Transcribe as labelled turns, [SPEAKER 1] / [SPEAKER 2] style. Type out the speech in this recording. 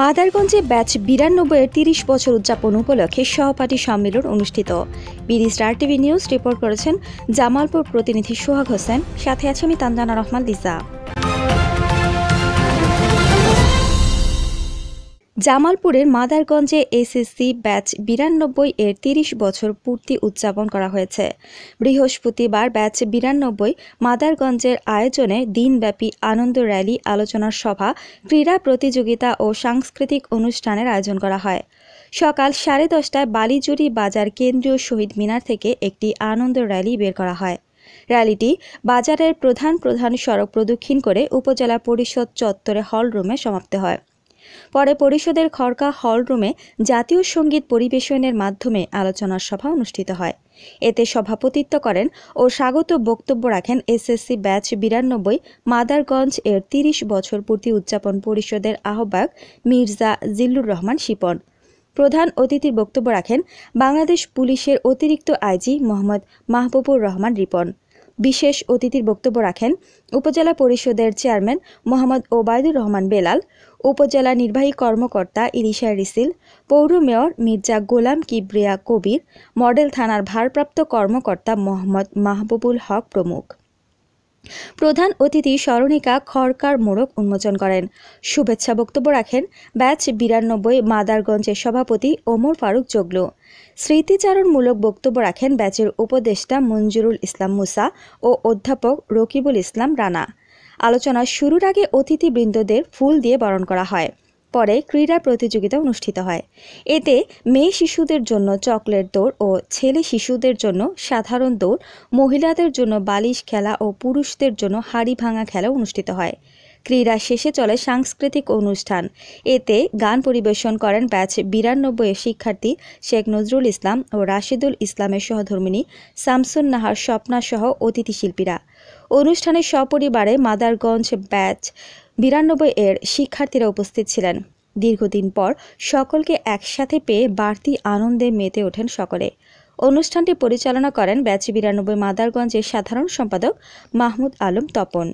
[SPEAKER 1] মাদারগঞ্জে batch বিরানব্বইয়ের তিরিশ বছর উদযাপন উপলক্ষে সহপাঠী সম্মেলন অনুষ্ঠিত BD star TV news report করেছেন জামালপুর প্রতিনিধি সোহাগ হোসেন সাথে আছে আমি তানজানা রহমান লিসা জামালপুরের মাদারগঞ্জে এসএসসি ব্যাচ বিরানব্বই এর তিরিশ বছর পূর্তি উদযাপন করা হয়েছে বৃহস্পতিবার ব্যাচ বিরানব্বই মাদারগঞ্জের আয়োজনে দিনব্যাপী আনন্দ র্যালি আলোচনার সভা ক্রীড়া প্রতিযোগিতা ও সাংস্কৃতিক অনুষ্ঠানের আয়োজন করা হয় সকাল সাড়ে দশটায় বালিজুরি বাজার কেন্দ্রীয় শহীদ মিনার থেকে একটি আনন্দ র্যালি বের করা হয় র্যালিটি বাজারের প্রধান প্রধান সড়ক প্রদক্ষিণ করে উপজেলা পরিষদ চত্বরে হল রুমে সমাপ্ত হয় পরে পরিষদের খড়কা হলরুমে জাতীয় সঙ্গীত পরিবেশনের মাধ্যমে আলোচনার সভা অনুষ্ঠিত হয় এতে সভাপতিত্ব করেন ও স্বাগত বক্তব্য রাখেন এসএসসি ব্যাচ বিরানব্বই মাদারগঞ্জ এর তিরিশ বছর পূর্তি উদযাপন পরিষদের আহ্বায়ক মির্জা জিল্লুর রহমান শিপন প্রধান অতিথির বক্তব্য রাখেন বাংলাদেশ পুলিশের অতিরিক্ত আইজি মোহাম্মদ মাহবুবুর রহমান রিপন বিশেষ অতিথির বক্তব্য রাখেন উপজেলা পরিষদের চেয়ারম্যান মোহাম্মদ ওবায়দুর রহমান বেলাল উপজেলা নির্বাহী কর্মকর্তা ইলিশা রিসিল পৌর মেয়র মির্জা গোলাম কিবরিয়া কবির মডেল থানার ভারপ্রাপ্ত কর্মকর্তা মোহাম্মদ মাহবুবুল হক প্রমুখ প্রধান অতিথি স্মরণিকা খড়কার মোড়ক উন্মোচন করেন শুভেচ্ছা বক্তব্য রাখেন ব্যাচ বিরানব্বই মাদারগঞ্জের সভাপতি ওমর ফারুক জগলু স্মৃতিচারণমূলক বক্তব্য রাখেন ব্যাচের উপদেষ্টা মঞ্জুরুল ইসলাম মুসা ও অধ্যাপক রকিবুল ইসলাম রানা আলোচনা শুরুর আগে অতিথিবৃন্দদের ফুল দিয়ে বরণ করা হয় পরে ক্রীড়া প্রতিযোগিতা অনুষ্ঠিত হয় এতে মেয়ে শিশুদের জন্য চকলেট দৌড় ও ছেলে শিশুদের জন্য সাধারণ দৌড় মহিলাদের জন্য বালিশ খেলা ও পুরুষদের জন্য হাড়ি ভাঙা খেলা অনুষ্ঠিত হয় ক্রীড়া শেষে চলে সাংস্কৃতিক অনুষ্ঠান এতে গান পরিবেশন করেন ব্যাচ বিরানব্বই শিক্ষার্থী শেখ নজরুল ইসলাম ও রাশিদুল ইসলামের সহধর্মিনী সামসুন নাহার স্বপ্নাসহ অতিথি শিল্পীরা অনুষ্ঠানে সপরিবারে মাদারগঞ্জ ব্যাচ বিরানব্বই এর শিক্ষার্থীরা উপস্থিত ছিলেন দীর্ঘদিন পর সকলকে একসাথে পেয়ে বাড়তি আনন্দে মেতে ওঠেন সকলে অনুষ্ঠানটি পরিচালনা করেন ব্যাচ বিরানব্বই মাদারগঞ্জের সাধারণ সম্পাদক মাহমুদ আলম তপন